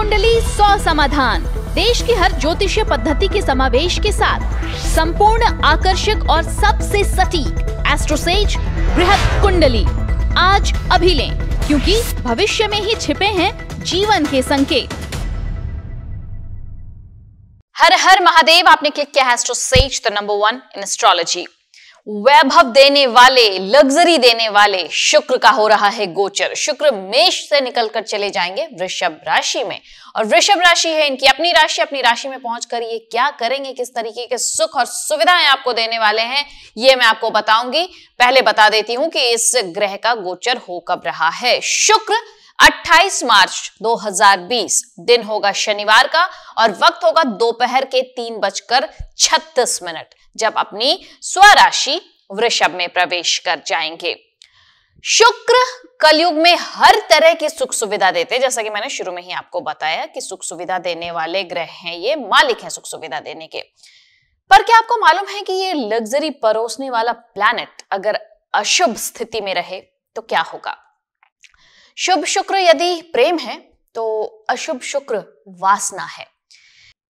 कुंडली सौ समाधान देश की हर ज्योतिषीय पद्धति के समावेश के साथ संपूर्ण आकर्षक और सबसे सटीक एस्ट्रोसेज बृहद कुंडली आज अभी लें क्योंकि भविष्य में ही छिपे हैं जीवन के संकेत हर हर महादेव आपने क्लिक किया है AstroSage the number one in astrology वैभव देने वाले लग्जरी देने वाले शुक्र का हो रहा है गोचर शुक्र मेष से निकलकर चले जाएंगे वृषभ राशि में और वृषभ राशि है इनकी अपनी राशि अपनी राशि में पहुंचकर ये क्या करेंगे किस तरीके के सुख और सुविधाएं आपको देने वाले हैं ये मैं आपको बताऊंगी पहले बता देती हूं कि इस ग्रह का गोचर हो कब रहा है शुक्र 28 मार्च 2020 दिन होगा शनिवार का और वक्त होगा दोपहर के तीन बजकर छत्तीस मिनट जब अपनी स्वराशि वृषभ में प्रवेश कर जाएंगे शुक्र कलयुग में हर तरह की सुख सुविधा देते हैं जैसा कि मैंने शुरू में ही आपको बताया कि सुख सुविधा देने वाले ग्रह हैं ये मालिक हैं सुख सुविधा देने के पर क्या आपको मालूम है कि ये लग्जरी परोसने वाला प्लैनेट अगर अशुभ स्थिति में रहे तो क्या होगा शुभ शुक्र यदि प्रेम है तो अशुभ शुक्र वासना है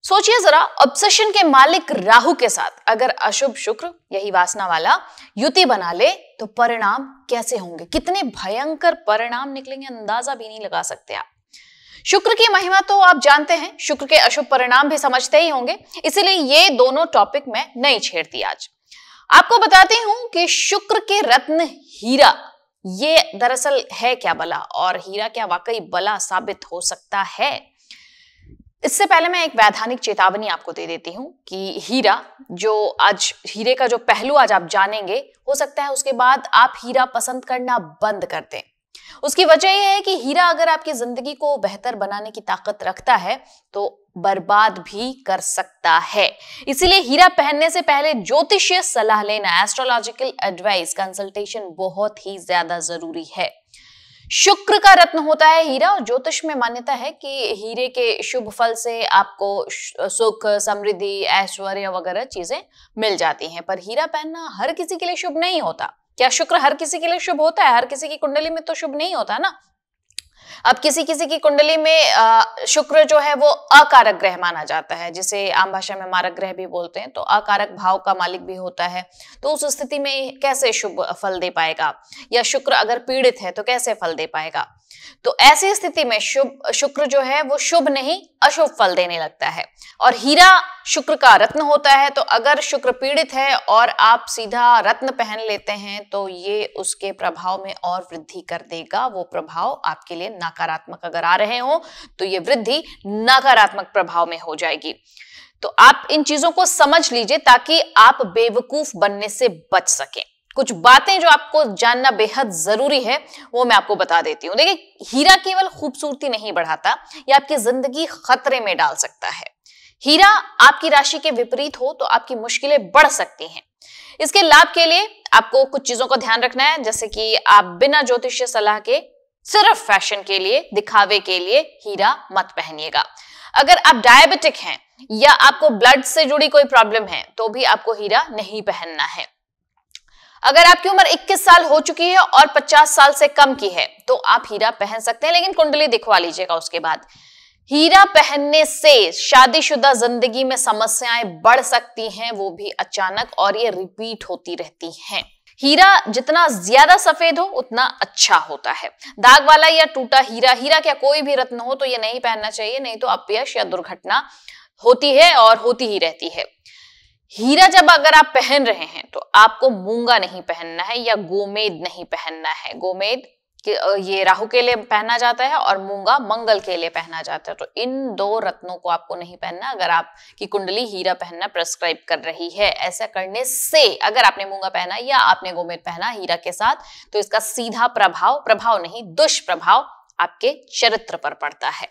सोचिए जरा ऑब्सेशन के मालिक राहु के साथ अगर अशुभ शुक्र यही वासना वाला युति बना ले तो परिणाम कैसे होंगे कितने भयंकर परिणाम निकलेंगे अंदाजा भी नहीं लगा सकते आप शुक्र की महिमा तो आप जानते हैं शुक्र के अशुभ परिणाम भी समझते ही होंगे इसीलिए ये दोनों टॉपिक मैं नहीं छेड़ती आज आपको बताती हूं कि शुक्र के रत्न हीरा ये दरअसल है क्या बला और हीरा क्या वाकई बला साबित हो सकता है इससे पहले मैं एक वैधानिक चेतावनी आपको दे देती हूं कि हीरा जो आज हीरे का जो पहलू आज आप जानेंगे हो सकता है उसके बाद आप हीरा पसंद करना बंद कर दें उसकी वजह यह है कि हीरा अगर आपकी जिंदगी को बेहतर बनाने की ताकत रखता है तो बर्बाद भी कर सकता है इसीलिए हीरा पहनने से पहले ज्योतिषीय सलाह लेना एस्ट्रोलॉजिकल एडवाइस कंसल्टेशन बहुत ही ज्यादा जरूरी है शुक्र का रत्न होता है हीरा और ज्योतिष में मान्यता है कि हीरे के शुभ फल से आपको सुख समृद्धि ऐश्वर्य वगैरह चीजें मिल जाती हैं पर हीरा पहनना हर किसी के लिए शुभ नहीं होता क्या शुक्र हर किसी के लिए शुभ होता है हर किसी की कुंडली में तो शुभ नहीं होता ना अब किसी किसी की कुंडली में शुक्र जो है वो अकारक ग्रह माना जाता है जिसे आम भाषा में मारक ग्रह भी बोलते हैं तो अकारक भाव का मालिक भी होता है तो उस स्थिति में कैसे शुभ फल दे पाएगा या शुक्र अगर पीड़ित है तो कैसे फल दे पाएगा तो ऐसी स्थिति में शुभ शुक्र जो है वो शुभ नहीं अशुभ फल देने लगता है और हीरा शुक्र का रत्न होता है तो अगर शुक्र पीड़ित है और आप सीधा रत्न पहन लेते हैं तो ये उसके प्रभाव में और वृद्धि कर देगा वो प्रभाव आपके लिए नकारात्मक अगर आ रहे हो तो ये वृद्धि नकारात्मक प्रभाव में हो जाएगी तो आप इन चीजों को समझ लीजिए ताकि आप बेवकूफ बनने से बच सकें कुछ बातें जो आपको जानना बेहद जरूरी है वो मैं आपको बता देती हूं देखिए हीरा केवल खूबसूरती नहीं बढ़ाता या आपकी जिंदगी खतरे में डाल सकता है हीरा आपकी राशि के विपरीत हो तो आपकी मुश्किलें बढ़ सकती हैं इसके लाभ के लिए आपको कुछ चीजों का ध्यान रखना है जैसे कि आप बिना ज्योतिष सलाह के सिर्फ फैशन के लिए दिखावे के लिए हीरा मत पहनिएगा अगर आप डायबिटिक हैं या आपको ब्लड से जुड़ी कोई प्रॉब्लम है तो भी आपको हीरा नहीं पहनना है अगर आपकी उम्र 21 साल हो चुकी है और 50 साल से कम की है तो आप हीरा पहन सकते हैं लेकिन कुंडली दिखवा लीजिएगा उसके बाद हीरा पहनने से शादीशुदा जिंदगी में समस्याएं बढ़ सकती हैं वो भी अचानक और ये रिपीट होती रहती हैं हीरा जितना ज्यादा सफेद हो उतना अच्छा होता है दाग वाला या टूटा हीरा हीरा क्या कोई भी रत्न हो तो ये नहीं पहनना चाहिए नहीं तो अपयश या दुर्घटना होती है और होती ही रहती है हीरा जब अगर आप पहन रहे हैं तो आपको मूंगा नहीं पहनना है या गोमेद नहीं पहनना है गोमेद कि ये राहु के लिए पहना जाता है और मूंगा मंगल के लिए पहना जाता है तो इन दो रत्नों को आपको नहीं पहनना अगर आपकी कुंडली हीरा पहनना प्रेस्क्राइब कर रही है ऐसा करने से अगर आपने मूंगा पहना या आपने गोमेद पहना हीरा के साथ तो इसका सीधा प्रभाव प्रभाव नहीं दुष्प्रभाव आपके चरित्र पर पड़ता है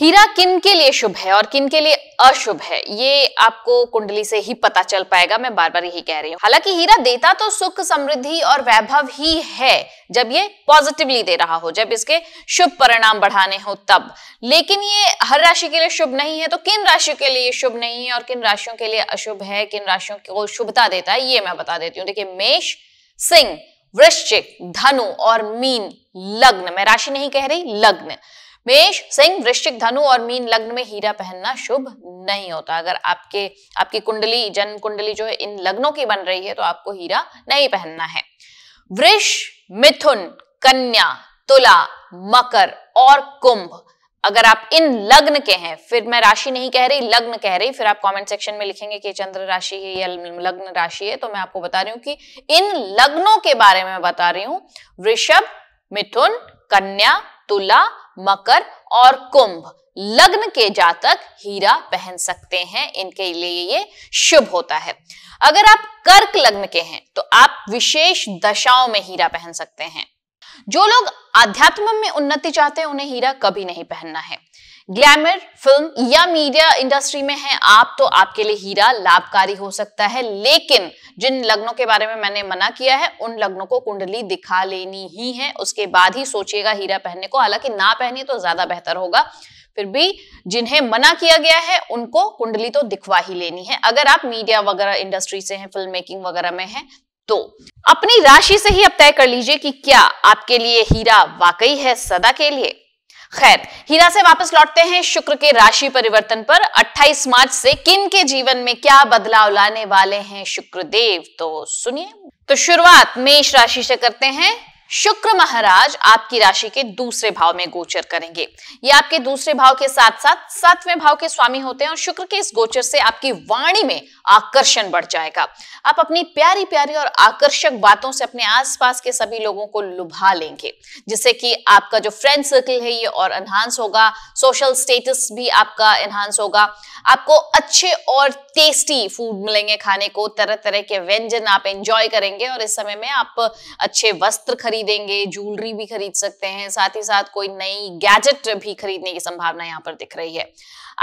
हीरा किन के लिए शुभ है और किन के लिए अशुभ है ये आपको कुंडली से ही पता चल पाएगा मैं बार बार यही कह रही हूँ हालांकि हीरा देता तो सुख समृद्धि और वैभव ही है जब ये पॉजिटिवली दे रहा हो जब इसके शुभ परिणाम बढ़ाने हो तब लेकिन ये हर राशि के लिए शुभ नहीं है तो किन राशियों के लिए शुभ नहीं है और किन राशियों के लिए अशुभ है किन राशियों को शुभता देता है ये मैं बता देती हूँ देखिये मेष सिंह वृश्चिक धनु और मीन लग्न मैं राशि नहीं कह रही लग्न मेष सिंह वृश्चिक धनु और मीन लग्न में हीरा पहनना शुभ नहीं होता अगर आपके आपकी कुंडली जन्म कुंडली जो है इन लग्नों की बन रही है तो आपको हीरा नहीं पहनना है वृष मिथुन कन्या तुला मकर और कुंभ अगर आप इन लग्न के हैं फिर मैं राशि नहीं कह रही लग्न कह रही फिर आप कमेंट सेक्शन में लिखेंगे कि चंद्र राशि है या लग्न राशि है तो मैं आपको बता रही हूं कि इन लग्नों के बारे में बता रही हूँ वृषभ मिथुन कन्या तुला मकर और कुंभ लग्न के जातक हीरा पहन सकते हैं इनके लिए ये शुभ होता है अगर आप कर्क लग्न के हैं तो आप विशेष दशाओं में हीरा पहन सकते हैं जो लोग आध्यात्म में उन्नति चाहते हैं उन्हें हीरा कभी नहीं पहनना है ग्लैमर फिल्म या मीडिया इंडस्ट्री में है आप तो आपके लिए हीरा लाभकारी हो सकता है लेकिन जिन लग्नों के बारे में मैंने मना किया है उन लग्नों को कुंडली दिखा लेनी ही है उसके बाद ही सोचिएगा हीरा पहनने को हालांकि ना पहने तो ज्यादा बेहतर होगा फिर भी जिन्हें मना किया गया है उनको कुंडली तो दिखवा ही लेनी है अगर आप मीडिया वगैरह इंडस्ट्री से हैं फिल्म मेकिंग वगैरह में हैं तो अपनी राशि से ही अब तय कर लीजिए कि क्या आपके लिए हीरा वाकई है सदा के लिए खैर हीरा से वापस लौटते हैं शुक्र के राशि परिवर्तन पर 28 मार्च से किन के जीवन में क्या बदलाव लाने वाले हैं शुक्रदेव तो सुनिए तो शुरुआत मेष राशि से करते हैं शुक्र महाराज आपकी राशि के दूसरे भाव में गोचर करेंगे ये आपके दूसरे भाव के साथ साथ सातवें भाव के स्वामी होते हैं और शुक्र के इस गोचर से आपकी वाणी में आकर्षण बढ़ जाएगा आप अपनी प्यारी प्यारी और आकर्षक बातों से अपने आसपास के सभी लोगों को लुभा लेंगे जिससे कि आपका जो फ्रेंड सर्कल है ये और एनहांस होगा सोशल स्टेटस भी आपका एनहांस होगा आपको अच्छे और टेस्टी फूड मिलेंगे खाने को तरह तरह के व्यंजन आप एंजॉय करेंगे और इस समय में आप अच्छे वस्त्र खरीद खरीदेंगे ज्वेलरी भी खरीद सकते हैं साथ ही साथ कोई नई गैजेट भी खरीदने की संभावना यहाँ पर दिख रही है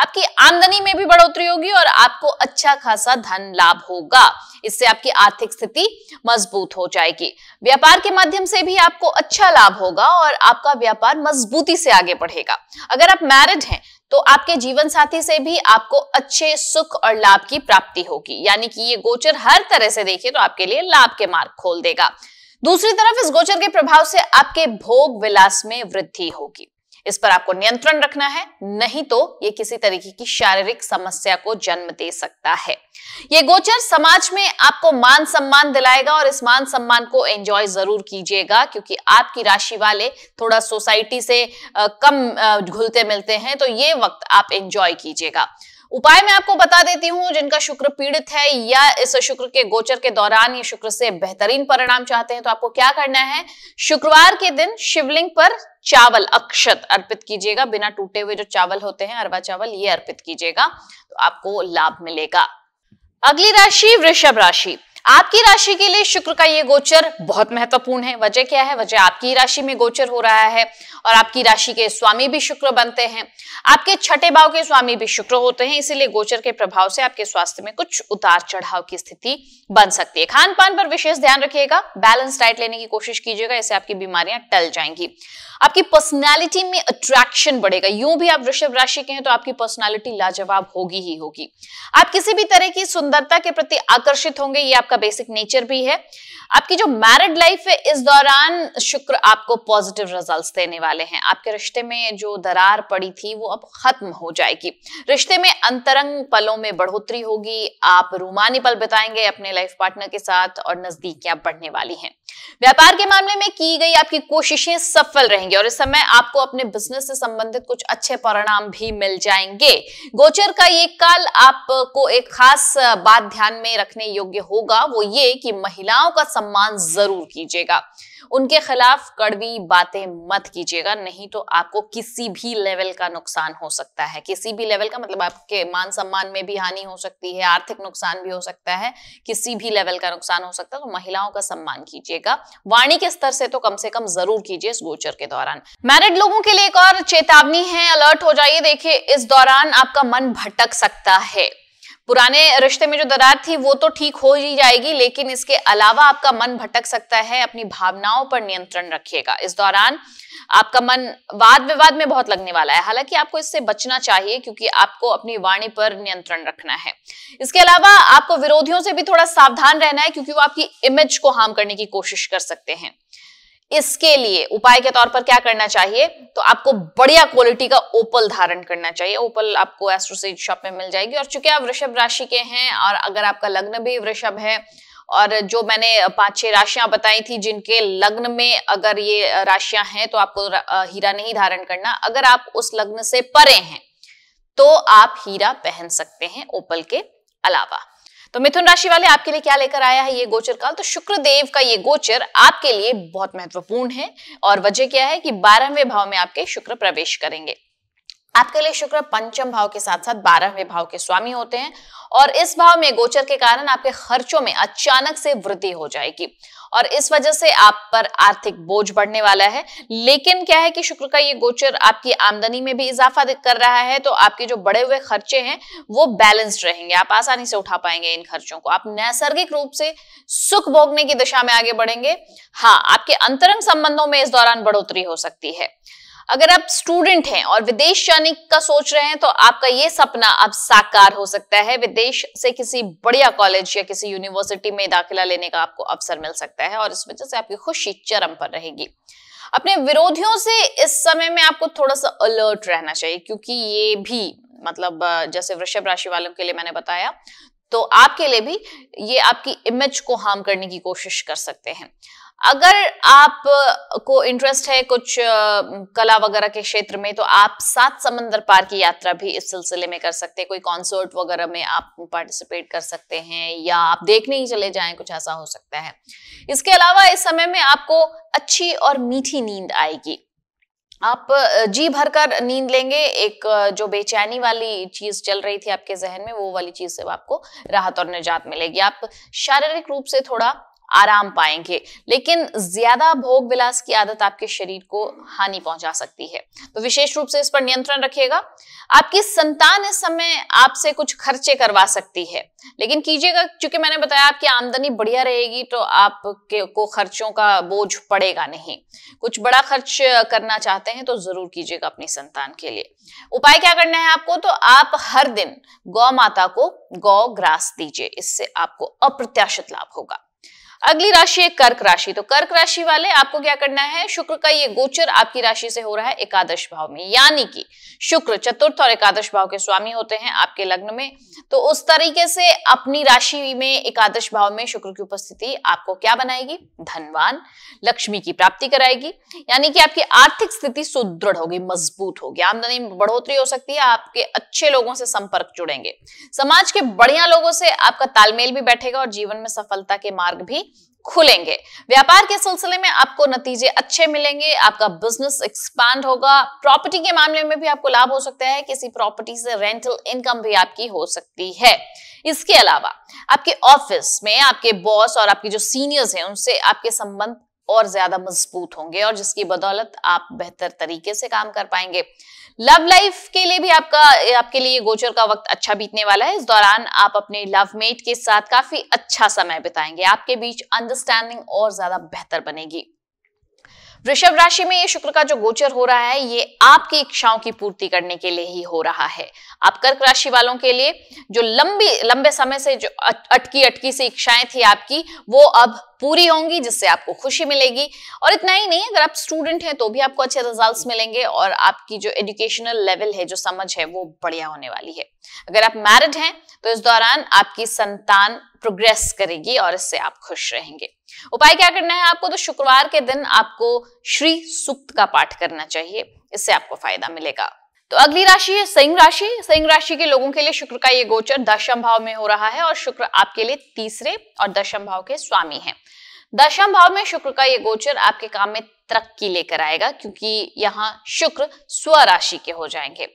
आपकी आमदनी में भी बढ़ोतरी होगी और आपको अच्छा खासा धन लाभ होगा इससे आपकी आर्थिक स्थिति मजबूत हो जाएगी व्यापार के माध्यम से भी आपको अच्छा लाभ होगा और आपका व्यापार मजबूती से आगे बढ़ेगा अगर आप मैरिड हैं तो आपके जीवन साथी से भी आपको अच्छे सुख और लाभ की प्राप्ति होगी यानी कि ये गोचर हर तरह से देखे तो आपके लिए लाभ के मार्ग खोल देगा दूसरी तरफ इस गोचर के प्रभाव से आपके भोग विलास में वृद्धि होगी इस पर आपको नियंत्रण रखना है नहीं तो ये किसी तरीके की शारीरिक समस्या को जन्म दे सकता है ये गोचर समाज में आपको मान सम्मान दिलाएगा और इस मान सम्मान को एंजॉय जरूर कीजिएगा क्योंकि आपकी राशि वाले थोड़ा सोसाइटी से कम घुलते मिलते हैं तो ये वक्त आप एंजॉय कीजिएगा उपाय मैं आपको बता देती हूं जिनका शुक्र पीड़ित है या इस शुक्र के गोचर के दौरान ये शुक्र से बेहतरीन परिणाम चाहते हैं तो आपको क्या करना है शुक्रवार के दिन शिवलिंग पर चावल अक्षत अर्पित कीजिएगा बिना टूटे हुए जो चावल होते हैं अरवा चावल ये अर्पित कीजिएगा तो आपको लाभ मिलेगा अगली राशि वृषभ राशि आपकी राशि के लिए शुक्र का ये गोचर बहुत महत्वपूर्ण है वजह क्या है वजह आपकी राशि में गोचर हो रहा है और आपकी राशि के स्वामी भी शुक्र बनते हैं आपके छठे भाव के स्वामी भी शुक्र होते हैं इसीलिए गोचर के प्रभाव से आपके स्वास्थ्य में कुछ उतार चढ़ाव की स्थिति बन सकती है खान पान पर विशेष ध्यान रखिएगा बैलेंस डाइट लेने की कोशिश कीजिएगा इससे आपकी बीमारियां टल जाएंगी आपकी पर्सनैलिटी में अट्रैक्शन बढ़ेगा यूं भी आप वृषभ राशि के हैं तो आपकी पर्सनैलिटी लाजवाब होगी ही होगी आप किसी भी तरह की सुंदरता के प्रति आकर्षित होंगे ये आप आपका बेसिक नेचर भी है आपकी जो मैरिड लाइफ है इस दौरान शुक्र आपको पॉजिटिव रिजल्ट्स देने वाले हैं आपके रिश्ते में जो दरार पड़ी थी वो अब खत्म हो जाएगी रिश्ते में अंतरंग पलों में बढ़ोतरी होगी आप रूमानी पल बिताएंगे अपने लाइफ पार्टनर के साथ और नजदीकियां बढ़ने वाली हैं व्यापार के मामले में की गई आपकी कोशिशें सफल रहेंगी और इस समय आपको अपने बिजनेस से संबंधित कुछ अच्छे परिणाम भी मिल जाएंगे गोचर का ये काल आपको एक खास बात ध्यान में रखने योग्य होगा वो ये कि महिलाओं का सम्मान जरूर कीजिएगा उनके खिलाफ कड़वी बातें मत कीजिएगा नहीं तो आपको किसी भी लेवल का नुकसान हो सकता है किसी भी लेवल का मतलब आपके मान सम्मान में भी हानि हो सकती है आर्थिक नुकसान भी हो सकता है किसी भी लेवल का नुकसान हो सकता है तो महिलाओं का सम्मान कीजिएगा वाणी के स्तर से तो कम से कम जरूर कीजिए इस गोचर के दौरान मैरिड लोगों के लिए एक और चेतावनी है अलर्ट हो जाइए देखिए इस दौरान आपका मन भटक सकता है पुराने रिश्ते में जो दरार थी वो तो ठीक हो ही जाएगी लेकिन इसके अलावा आपका मन भटक सकता है अपनी भावनाओं पर नियंत्रण रखिएगा इस दौरान आपका मन वाद विवाद में बहुत लगने वाला है हालांकि आपको इससे बचना चाहिए क्योंकि आपको अपनी वाणी पर नियंत्रण रखना है इसके अलावा आपको विरोधियों से भी थोड़ा सावधान रहना है क्योंकि वो आपकी इमेज को हार्म करने की कोशिश कर सकते हैं इसके लिए उपाय के तौर पर क्या करना चाहिए तो आपको बढ़िया क्वालिटी का ओपल धारण करना चाहिए ओपल आपको एस्ट्रोसेज शॉप में मिल जाएगी और चूंकि आप वृषभ राशि के हैं और अगर आपका लग्न भी वृषभ है और जो मैंने पांच छह राशियां बताई थी जिनके लग्न में अगर ये राशियां हैं तो आपको हीरा नहीं धारण करना अगर आप उस लग्न से परे हैं तो आप हीरा पहन सकते हैं ओपल के अलावा तो मिथुन राशि वाले आपके लिए क्या लेकर आया है ये गोचर काल तो शुक्रदेव का ये गोचर आपके लिए बहुत महत्वपूर्ण है और वजह क्या है कि बारहवें भाव में आपके शुक्र प्रवेश करेंगे आपके लिए शुक्र पंचम भाव के साथ साथ बारहवें भाव के स्वामी होते हैं और इस भाव में गोचर के कारण आपके खर्चों में अचानक से वृद्धि हो जाएगी और इस वजह से आप पर आर्थिक बोझ बढ़ने वाला है लेकिन क्या है कि शुक्र का ये गोचर आपकी आमदनी में भी इजाफा कर रहा है तो आपके जो बड़े हुए खर्चे हैं वो बैलेंस्ड रहेंगे आप आसानी से उठा पाएंगे इन खर्चों को आप नैसर्गिक रूप से सुख भोगने की दिशा में आगे बढ़ेंगे हाँ आपके अंतरंग संबंधों में इस दौरान बढ़ोतरी हो सकती है अगर आप स्टूडेंट हैं और विदेश जाने का सोच रहे हैं तो आपका ये सपना अब साकार हो सकता है विदेश से किसी बढ़िया कॉलेज या किसी यूनिवर्सिटी में दाखिला लेने का आपको अवसर मिल सकता है और इस वजह से आपकी खुशी चरम पर रहेगी अपने विरोधियों से इस समय में आपको थोड़ा सा अलर्ट रहना चाहिए क्योंकि ये भी मतलब जैसे वृषभ राशि वालों के लिए मैंने बताया तो आपके लिए भी ये आपकी इमेज को हार्म करने की कोशिश कर सकते हैं अगर आप को इंटरेस्ट है कुछ कला वगैरह के क्षेत्र में तो आप सात समंदर पार की यात्रा भी इस सिलसिले में कर सकते हैं कोई कॉन्सर्ट वगैरह में आप पार्टिसिपेट कर सकते हैं या आप देखने ही चले जाएं कुछ ऐसा हो सकता है इसके अलावा इस समय में आपको अच्छी और मीठी नींद आएगी आप जी भरकर नींद लेंगे एक जो बेचैनी वाली चीज चल रही थी आपके जहन में वो वाली चीज से आपको राहत और निजात मिलेगी आप शारीरिक रूप से थोड़ा आराम पाएंगे लेकिन ज्यादा भोग विलास की आदत आपके शरीर को हानि पहुंचा सकती है तो विशेष रूप से इस पर नियंत्रण रखिएगा आपकी संतान इस समय आपसे कुछ खर्चे करवा सकती है लेकिन कीजिएगा क्योंकि मैंने बताया आपकी आमदनी बढ़िया रहेगी तो आपके को खर्चों का बोझ पड़ेगा नहीं कुछ बड़ा खर्च करना चाहते हैं तो जरूर कीजिएगा अपनी संतान के लिए उपाय क्या करना है आपको तो आप हर दिन गौ माता को गौ ग्रास दीजिए इससे आपको अप्रत्याशित लाभ होगा अगली राशि है कर्क राशि तो कर्क राशि वाले आपको क्या करना है शुक्र का ये गोचर आपकी राशि से हो रहा है एकादश भाव में यानी कि शुक्र चतुर्थ और एकादश भाव के स्वामी होते हैं आपके लग्न में तो उस तरीके से अपनी राशि में एकादश भाव में शुक्र की उपस्थिति आपको क्या बनाएगी धनवान लक्ष्मी की प्राप्ति कराएगी यानी कि आपकी आर्थिक स्थिति सुदृढ़ होगी मजबूत होगी आमदनी में बढ़ोतरी हो सकती है आपके अच्छे लोगों से संपर्क जुड़ेंगे समाज के बढ़िया लोगों से आपका तालमेल भी बैठेगा और जीवन में सफलता के मार्ग भी खुलेंगे व्यापार के सिलसिले में आपको नतीजे अच्छे मिलेंगे आपका बिजनेस एक्सपांड होगा प्रॉपर्टी के मामले में भी आपको लाभ हो सकता है किसी प्रॉपर्टी से रेंटल इनकम भी आपकी हो सकती है इसके अलावा आपके ऑफिस में आपके बॉस और आपके जो सीनियर्स हैं उनसे आपके संबंध और ज्यादा मजबूत होंगे और जिसकी बदौलत आप बेहतर तरीके से काम कर पाएंगे लव लाइफ के लिए भी आपका आपके लिए गोचर का वक्त अच्छा बीतने वाला है इस दौरान आप अपने लव मेट के साथ काफी अच्छा समय बिताएंगे आपके बीच अंडरस्टैंडिंग और ज्यादा बेहतर बनेगी वृषभ राशि में ये शुक्र का जो गोचर हो रहा है ये आपकी इच्छाओं की पूर्ति करने के लिए ही हो रहा है आप कर्क राशि वालों के लिए जो लंबी लंबे समय से जो अटकी अटकी सी इच्छाएं थी आपकी वो अब पूरी होंगी जिससे आपको खुशी मिलेगी और इतना ही नहीं अगर आप स्टूडेंट हैं तो भी आपको अच्छे रिजल्ट्स मिलेंगे और आपकी जो एजुकेशनल लेवल है जो समझ है वो बढ़िया होने वाली है अगर आप मैरिड हैं तो इस दौरान आपकी संतान प्रोग्रेस करेगी और इससे आप खुश रहेंगे उपाय क्या करना है आपको तो शुक्रवार के दिन आपको श्री सुक्त का पाठ करना चाहिए इससे आपको फायदा मिलेगा तो अगली राशि है सिंह राशि सिंह राशि के लोगों के लिए शुक्र का ये गोचर दशम भाव में हो रहा है और शुक्र आपके लिए तीसरे और दशम भाव के स्वामी हैं दशम भाव में शुक्र का ये गोचर आपके काम में तरक्की लेकर आएगा क्योंकि यहाँ शुक्र स्व राशि के हो जाएंगे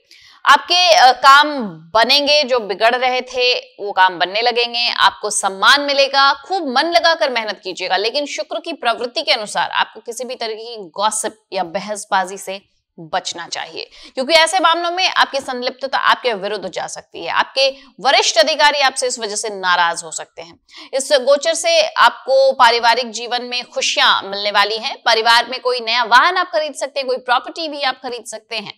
आपके काम बनेंगे जो बिगड़ रहे थे वो काम बनने लगेंगे आपको सम्मान मिलेगा खूब मन लगाकर मेहनत कीजिएगा लेकिन शुक्र की प्रवृत्ति के अनुसार आपको किसी भी तरीके की गॉसिप या बहसबाजी से बचना चाहिए क्योंकि ऐसे मामलों में आपकी संलिप्तता आपके विरुद्ध जा सकती है आपके वरिष्ठ अधिकारी आपसे इस वजह से नाराज हो सकते हैं इस गोचर से आपको पारिवारिक जीवन में खुशियां मिलने वाली हैं परिवार में कोई नया वाहन आप खरीद सकते हैं कोई प्रॉपर्टी भी आप खरीद सकते हैं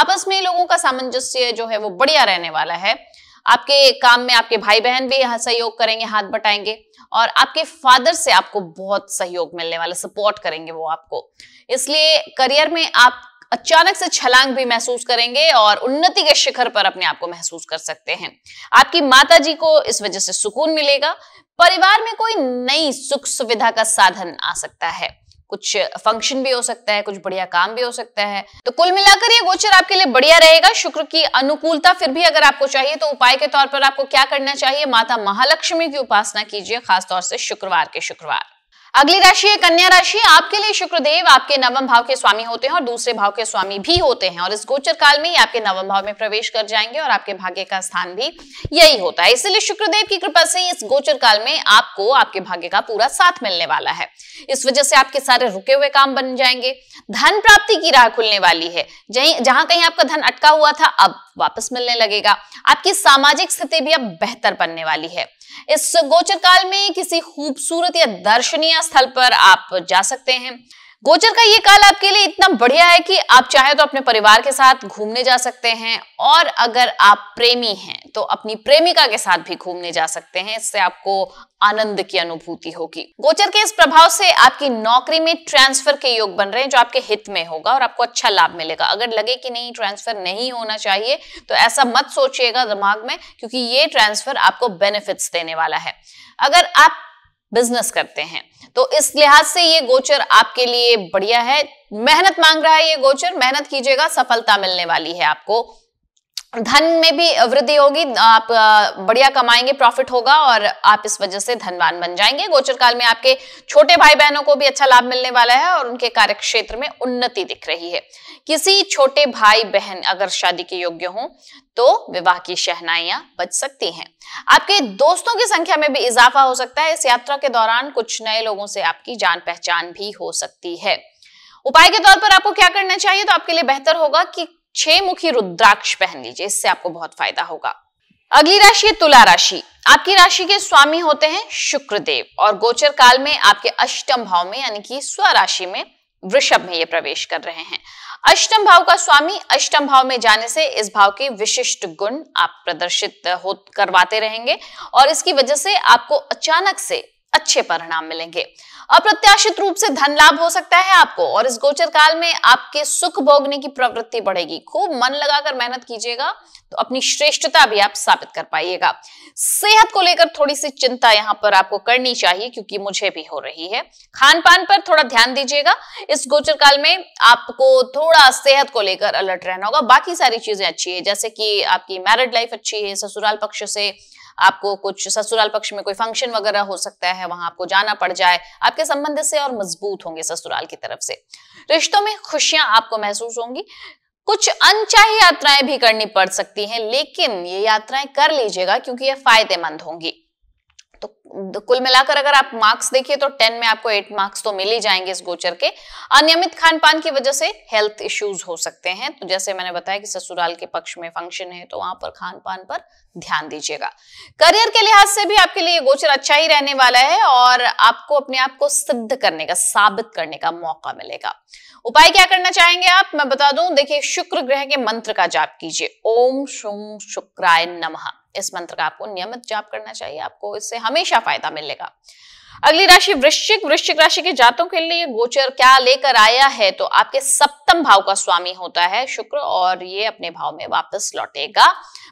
आपस में लोगों का सामंजस्य जो है वो बढ़िया रहने वाला है आपके काम में आपके भाई बहन भी सहयोग करेंगे हाथ बटाएंगे और आपके फादर से आपको बहुत सहयोग मिलने वाला सपोर्ट करेंगे वो आपको इसलिए करियर में आप अचानक से छलांग भी महसूस करेंगे और उन्नति के शिखर पर अपने आप को महसूस कर सकते हैं आपकी माता जी को इस वजह से सुकून मिलेगा परिवार में कोई नई सुख सुविधा का साधन आ सकता है कुछ फंक्शन भी हो सकता है कुछ बढ़िया काम भी हो सकता है तो कुल मिलाकर ये गोचर आपके लिए बढ़िया रहेगा शुक्र की अनुकूलता फिर भी अगर आपको चाहिए तो उपाय के तौर पर आपको क्या करना चाहिए माता महालक्ष्मी की उपासना कीजिए खासतौर से शुक्रवार के शुक्रवार अगली राशि है कन्या राशि आपके लिए शुक्रदेव आपके नवम भाव के स्वामी होते हैं और दूसरे भाव के स्वामी भी होते हैं और इस गोचर काल में ही आपके नवम भाव में प्रवेश कर जाएंगे और आपके भाग्य का स्थान भी यही होता है इसलिए शुक्रदेव की कृपा से इस गोचर काल में आपको आपके भाग्य का पूरा साथ मिलने वाला है इस वजह से आपके सारे रुके हुए काम बन जाएंगे धन प्राप्ति की राह खुलने वाली है जहां कहीं आपका धन अटका हुआ था अब वापस मिलने लगेगा आपकी सामाजिक स्थिति भी अब बेहतर बनने वाली है इस गोचर काल में किसी खूबसूरत या दर्शनीय स्थल पर आप जा सकते हैं गोचर का ये काल आपके लिए इतना बढ़िया है कि आप चाहे तो अपने परिवार के साथ घूमने जा सकते हैं और अगर आप प्रेमी हैं तो अपनी प्रेमिका के साथ भी घूमने जा सकते हैं इससे आपको आनंद की अनुभूति होगी गोचर के इस प्रभाव से आपकी नौकरी में ट्रांसफर के योग बन रहे हैं जो आपके हित में होगा और आपको अच्छा लाभ मिलेगा अगर लगे कि नहीं ट्रांसफर नहीं होना चाहिए तो ऐसा मत सोचिएगा दिमाग में क्योंकि ये ट्रांसफर आपको बेनिफिट्स देने वाला है अगर आप बिजनेस करते हैं तो इस लिहाज से ये गोचर आपके लिए बढ़िया है मेहनत मांग रहा है ये गोचर मेहनत कीजिएगा सफलता मिलने वाली है आपको धन में भी वृद्धि होगी आप बढ़िया कमाएंगे प्रॉफिट होगा और आप इस वजह से धनवान बन जाएंगे गोचर काल में आपके छोटे भाई बहनों को भी अच्छा लाभ मिलने वाला है और उनके कार्यक्षेत्र में उन्नति दिख रही है किसी छोटे भाई बहन अगर शादी के योग्य हो तो विवाह की शहनाइयां बच सकती हैं आपके दोस्तों की संख्या में भी इजाफा हो सकता है इस यात्रा के दौरान कुछ नए लोगों से आपकी जान पहचान भी हो सकती है उपाय के तौर पर आपको क्या करना चाहिए तो आपके लिए बेहतर होगा कि छह मुखी रुद्राक्ष पहन लीजिए इससे आपको बहुत फायदा होगा अगली राशि है तुला राशि आपकी राशि के स्वामी होते हैं शुक्रदेव और गोचर काल में आपके अष्टम भाव में यानी कि स्व राशि में वृषभ में ये प्रवेश कर रहे हैं अष्टम भाव का स्वामी अष्टम भाव में जाने से इस भाव के विशिष्ट गुण आप प्रदर्शित हो करवाते रहेंगे और इसकी वजह से आपको अचानक से अच्छे परिणाम मिलेंगे अप्रत्याशित रूप से धन लाभ हो सकता है आपको और इस गोचर काल में आपके सुख भोगने की प्रवृत्ति बढ़ेगी खूब मन लगाकर मेहनत कीजिएगा तो अपनी श्रेष्ठता भी आप साबित कर पाइएगा सेहत को लेकर थोड़ी सी चिंता यहाँ पर आपको करनी चाहिए क्योंकि मुझे भी हो रही है खान पान पर थोड़ा ध्यान दीजिएगा इस गोचर काल में आपको थोड़ा सेहत को लेकर अलर्ट रहना होगा बाकी सारी चीजें अच्छी है जैसे कि आपकी मैरिड लाइफ अच्छी है ससुराल पक्ष से आपको कुछ ससुराल पक्ष में कोई फंक्शन वगैरह हो सकता है वहां आपको जाना पड़ जाए आपके संबंध से और मजबूत होंगे ससुराल की तरफ से रिश्तों में खुशियां आपको महसूस होंगी कुछ अनचाही यात्राएं भी करनी पड़ सकती हैं लेकिन ये यात्राएं कर लीजिएगा क्योंकि ये फायदेमंद होंगी कुल मिलाकर अगर आप मार्क्स देखिए तो टेन में आपको एट मार्क्स तो मिल ही जाएंगे इस गोचर के अनियमित खान पान की वजह से हेल्थ इश्यूज हो सकते हैं तो जैसे मैंने बताया कि ससुराल के पक्ष में फंक्शन है तो वहां पर खान पान पर ध्यान दीजिएगा करियर के लिहाज से भी आपके लिए गोचर अच्छा ही रहने वाला है और आपको अपने आप को सिद्ध करने का साबित करने का मौका मिलेगा उपाय क्या करना चाहेंगे आप मैं बता दूं देखिए शुक्र ग्रह के मंत्र का जाप कीजिए ओम शुम शुक्राय नमः इस मंत्र का आपको नियमित जाप करना चाहिए आपको इससे हमेशा फायदा मिलेगा अगली राशि वृश्चिक वृश्चिक राशि के जातों के लिए गोचर क्या लेकर आया है तो आपके सप्तम भाव का स्वामी होता है शुक्र और ये अपने भाव में वापस लौटेगा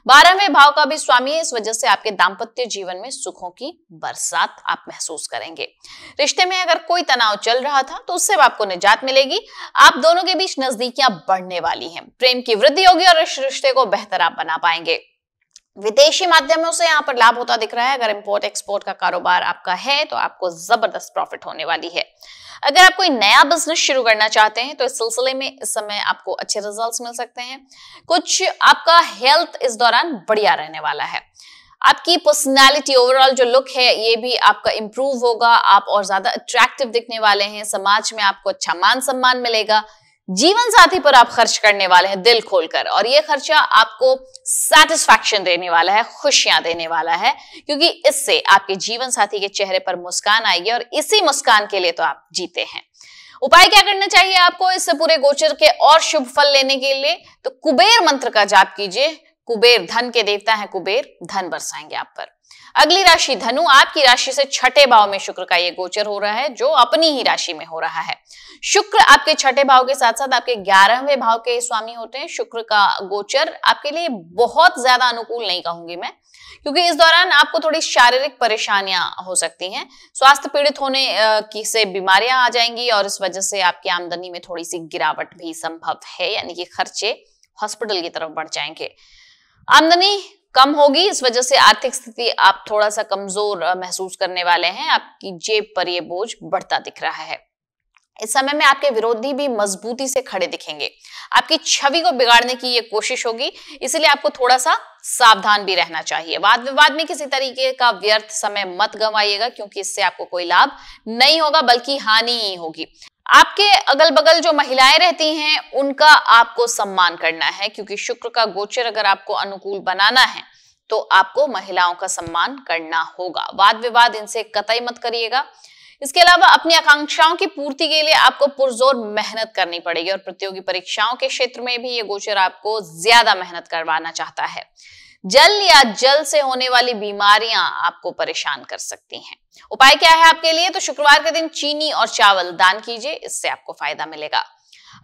बारहवें भाव का भी स्वामी है इस वजह से आपके दाम्पत्य जीवन में सुखों की बरसात आप महसूस करेंगे रिश्ते में अगर कोई तनाव चल रहा था तो उससे आपको निजात मिलेगी आप दोनों के बीच नजदीकियां बढ़ने वाली है प्रेम की वृद्धि होगी और इस रिश्ते को बेहतर आप बना पाएंगे विदेशी माध्यमों से यहाँ पर लाभ होता दिख रहा है अगर इंपोर्ट एक्सपोर्ट का कारोबार आपका है तो आपको जबरदस्त प्रॉफिट होने वाली है अगर आप कोई नया बिजनेस शुरू करना चाहते हैं तो इस सिलसिले में इस समय आपको अच्छे रिजल्ट्स मिल सकते हैं कुछ आपका हेल्थ इस दौरान बढ़िया रहने वाला है आपकी पर्सनालिटी ओवरऑल जो लुक है ये भी आपका इम्प्रूव होगा आप और ज्यादा अट्रैक्टिव दिखने वाले हैं समाज में आपको अच्छा मान सम्मान मिलेगा जीवन साथी पर आप खर्च करने वाले हैं दिल खोलकर और ये खर्चा आपको सेटिस्फैक्शन देने वाला है खुशियां देने वाला है क्योंकि इससे आपके जीवन साथी के चेहरे पर मुस्कान आएगी और इसी मुस्कान के लिए तो आप जीते हैं उपाय क्या करना चाहिए आपको इससे पूरे गोचर के और शुभ फल लेने के लिए तो कुबेर मंत्र का जाप कीजिए कुबेर धन के देवता है कुबेर धन बरसाएंगे आप पर अगली राशि धनु आपकी राशि से छठे भाव में शुक्र का ये गोचर हो रहा है जो अपनी ही राशि में हो रहा है शुक्र आपके छठे भाव के साथ साथ आपके ग्यारहवें भाव के स्वामी होते हैं शुक्र का गोचर आपके लिए बहुत ज्यादा अनुकूल नहीं कहूंगी मैं क्योंकि इस दौरान आपको थोड़ी शारीरिक परेशानियां हो सकती हैं स्वास्थ्य पीड़ित होने की से बीमारियां आ जाएंगी और इस वजह से आपकी आमदनी में थोड़ी सी गिरावट भी संभव है यानी कि खर्चे हॉस्पिटल की तरफ बढ़ जाएंगे आमदनी कम होगी इस वजह से आर्थिक स्थिति आप थोड़ा सा कमजोर महसूस करने वाले हैं आपकी जेब पर यह बोझ बढ़ता दिख रहा है इस समय में आपके विरोधी भी मजबूती से खड़े दिखेंगे आपकी छवि को बिगाड़ने की ये कोशिश होगी इसलिए आपको थोड़ा सा सावधान भी रहना चाहिए वाद विवाद में किसी तरीके का व्यर्थ समय मत गंवाइएगा क्योंकि इससे आपको कोई लाभ नहीं होगा बल्कि हानि ही होगी आपके अगल बगल जो महिलाएं रहती हैं उनका आपको सम्मान करना है क्योंकि शुक्र का गोचर अगर आपको अनुकूल बनाना है तो आपको महिलाओं का सम्मान करना होगा वाद विवाद इनसे कतई मत करिएगा इसके अलावा अपनी आकांक्षाओं की पूर्ति के लिए आपको पुरजोर मेहनत करनी पड़ेगी और प्रतियोगी परीक्षाओं के क्षेत्र में भी ये गोचर आपको ज्यादा मेहनत करवाना चाहता है जल या जल से होने वाली बीमारियां आपको परेशान कर सकती हैं उपाय क्या है आपके लिए तो शुक्रवार के दिन चीनी और चावल दान कीजिए इससे आपको फायदा मिलेगा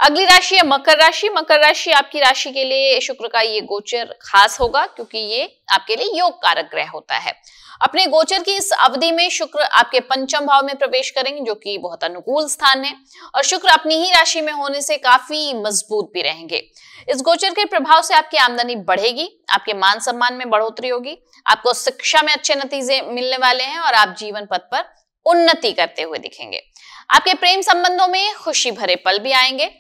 अगली राशि है मकर राशि मकर राशि आपकी राशि के लिए शुक्र का ये गोचर खास होगा क्योंकि ये आपके लिए योग कारक ग्रह होता है अपने गोचर की इस अवधि में शुक्र आपके पंचम भाव में प्रवेश करेंगे जो कि बहुत अनुकूल स्थान है और शुक्र अपनी ही राशि में होने से काफी मजबूत भी रहेंगे इस गोचर के प्रभाव से आपकी आमदनी बढ़ेगी आपके मान सम्मान में बढ़ोतरी होगी आपको शिक्षा में अच्छे नतीजे मिलने वाले हैं और आप जीवन पथ पर उन्नति करते हुए दिखेंगे आपके प्रेम संबंधों में खुशी भरे पल भी आएंगे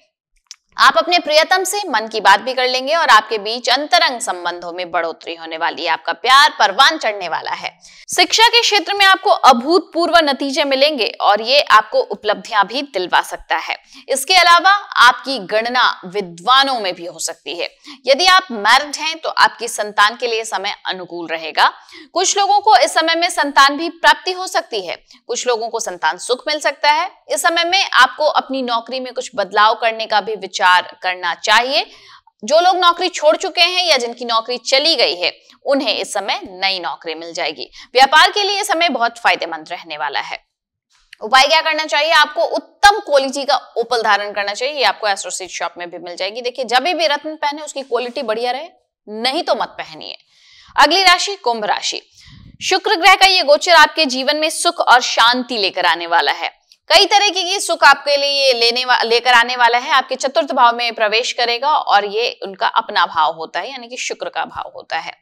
आप अपने प्रियतम से मन की बात भी कर लेंगे और आपके बीच अंतरंग संबंधों में बढ़ोतरी होने वाली है आपका प्यार परवान चढ़ने वाला है शिक्षा के क्षेत्र में आपको अभूतपूर्व नतीजे मिलेंगे और ये आपको उपलब्धियां भी दिलवा सकता है इसके अलावा आपकी गणना विद्वानों में भी हो सकती है यदि आप मैरिड हैं तो आपकी संतान के लिए समय अनुकूल रहेगा कुछ लोगों को इस समय में संतान भी प्राप्ति हो सकती है कुछ लोगों को संतान सुख मिल सकता है इस समय में आपको अपनी नौकरी में कुछ बदलाव करने का भी विचार विचार करना चाहिए जो लोग नौकरी छोड़ चुके हैं या जिनकी नौकरी चली गई है उन्हें इस समय नई नौकरी मिल जाएगी व्यापार के लिए समय बहुत फायदेमंद रहने वाला है उपाय क्या करना चाहिए आपको उत्तम क्वालिटी का ओपल धारण करना चाहिए ये आपको एसोसिएट शॉप में भी मिल जाएगी देखिए जब भी रत्न पहने उसकी क्वालिटी बढ़िया रहे नहीं तो मत पहनिए अगली राशि कुंभ राशि शुक्र ग्रह का ये गोचर आपके जीवन में सुख और शांति लेकर आने वाला है कई तरीके की सुख आपके लिए ये लेने लेकर आने वाला है आपके चतुर्थ भाव में प्रवेश करेगा और ये उनका अपना भाव होता है यानी कि शुक्र का भाव होता है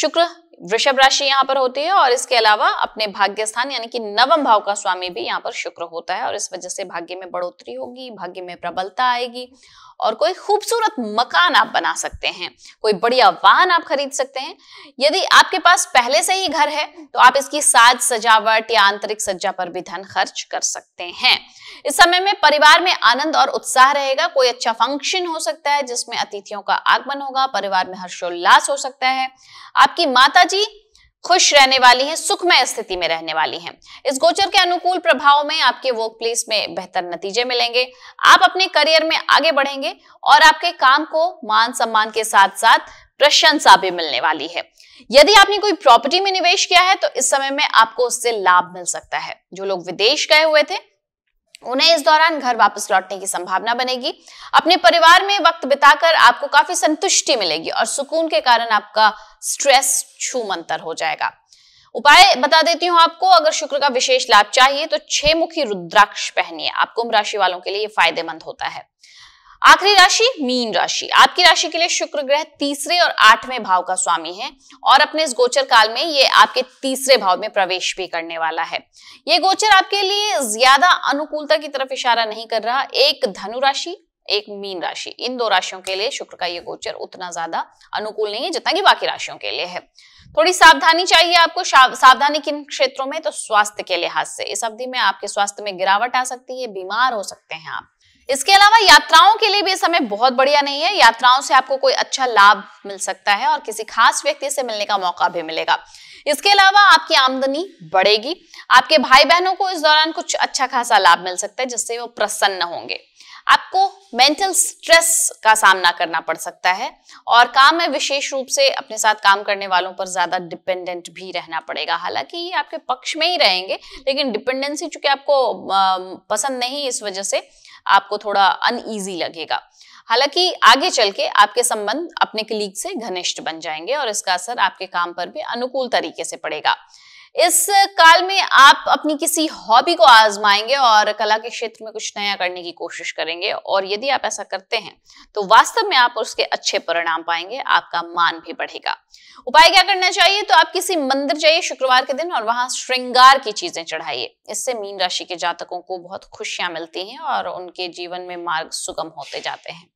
शुक्र वृषभ राशि यहाँ पर होती है और इसके अलावा अपने भाग्य स्थान यानी कि नवम भाव का स्वामी भी यहाँ पर शुक्र होता है और इस वजह से भाग्य में बढ़ोतरी होगी भाग्य में प्रबलता आएगी और कोई खूबसूरत मकान आप बना सकते हैं कोई बढ़िया वाहन आप खरीद सकते हैं यदि आपके पास पहले से ही घर है तो आप इसकी साज सजावट या आंतरिक सज्जा पर भी धन खर्च कर सकते हैं इस समय में परिवार में आनंद और उत्साह रहेगा कोई अच्छा फंक्शन हो सकता है जिसमें अतिथियों का आगमन होगा परिवार में हर्षोल्लास हो सकता है आपकी माता जी खुश रहने वाली हैं सुखमय स्थिति में रहने वाली हैं इस गोचर के अनुकूल प्रभाव में आपके वर्क प्लेस में बेहतर नतीजे मिलेंगे आप अपने करियर में आगे बढ़ेंगे और आपके काम को मान सम्मान के साथ साथ प्रशंसा भी मिलने वाली है यदि आपने कोई प्रॉपर्टी में निवेश किया है तो इस समय में आपको उससे लाभ मिल सकता है जो लोग विदेश गए हुए थे उन्हें इस दौरान घर वापस लौटने की संभावना बनेगी अपने परिवार में वक्त बिताकर आपको काफी संतुष्टि मिलेगी और सुकून के कारण आपका स्ट्रेस छूमंतर हो जाएगा उपाय बता देती हूं आपको अगर शुक्र का विशेष लाभ चाहिए तो छह मुखी रुद्राक्ष पहनिए आप कुंभ राशि वालों के लिए फायदेमंद होता है आखिरी राशि मीन राशि आपकी राशि के लिए शुक्र ग्रह तीसरे और आठवें भाव का स्वामी है और अपने इस गोचर काल में ये आपके तीसरे भाव में प्रवेश भी करने वाला है ये गोचर आपके लिए ज्यादा अनुकूलता की तरफ इशारा नहीं कर रहा एक धनु राशि एक मीन राशि इन दो राशियों के लिए शुक्र का ये गोचर उतना ज्यादा अनुकूल नहीं है जितना कि बाकी राशियों के लिए है थोड़ी सावधानी चाहिए आपको सावधानी किन क्षेत्रों में तो स्वास्थ्य के लिहाज से इस अवधि में आपके स्वास्थ्य में गिरावट आ सकती है बीमार हो सकते हैं आप इसके अलावा यात्राओं के लिए भी समय बहुत बढ़िया नहीं है यात्राओं से आपको कोई अच्छा लाभ मिल सकता है और किसी खास व्यक्ति से मिलने का मौका भी मिलेगा इसके अलावा आपकी आमदनी बढ़ेगी आपके भाई बहनों को इस दौरान कुछ अच्छा खासा लाभ मिल सकता है जिससे वो प्रसन्न होंगे आपको मेंटल स्ट्रेस का सामना करना पड़ सकता है और काम में विशेष रूप से अपने साथ काम करने वालों पर ज्यादा डिपेंडेंट भी रहना पड़ेगा हालांकि ये आपके पक्ष में ही रहेंगे लेकिन डिपेंडेंसी चूंकि आपको पसंद नहीं इस वजह से आपको थोड़ा अनईजी लगेगा हालांकि आगे चल के आपके संबंध अपने क्लीग से घनिष्ठ बन जाएंगे और इसका असर आपके काम पर भी अनुकूल तरीके से पड़ेगा इस काल में आप अपनी किसी हॉबी को आजमाएंगे और कला के क्षेत्र में कुछ नया करने की कोशिश करेंगे और यदि आप ऐसा करते हैं तो वास्तव में आप उसके अच्छे परिणाम पाएंगे आपका मान भी बढ़ेगा उपाय क्या करना चाहिए तो आप किसी मंदिर जाइए शुक्रवार के दिन और वहां श्रृंगार की चीजें चढ़ाइए इससे मीन राशि के जातकों को बहुत खुशियां मिलती हैं और उनके जीवन में मार्ग सुगम होते जाते हैं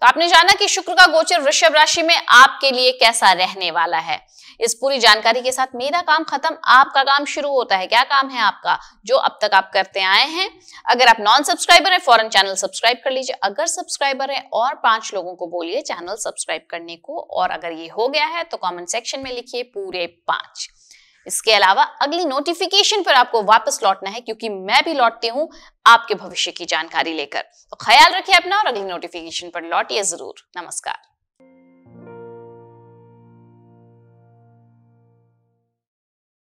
तो आपने जाना कि शुक्र का गोचर वृषभ राशि में आपके लिए कैसा रहने वाला है इस पूरी जानकारी के साथ मेरा काम खत्म आपका काम शुरू होता है क्या काम है आपका जो अब तक आप करते आए हैं अगर आप नॉन सब्सक्राइबर हैं फॉरन चैनल सब्सक्राइब कर लीजिए अगर सब्सक्राइबर है और पांच लोगों को बोलिए चैनल सब्सक्राइब करने को और अगर ये हो गया है तो कॉमेंट सेक्शन में लिखिए पूरे पांच इसके अलावा अगली नोटिफिकेशन पर आपको वापस लौटना है क्योंकि मैं भी लौटती हूं आपके भविष्य की जानकारी लेकर तो ख्याल रखिए अपना और अगली नोटिफिकेशन पर लौटिए जरूर नमस्कार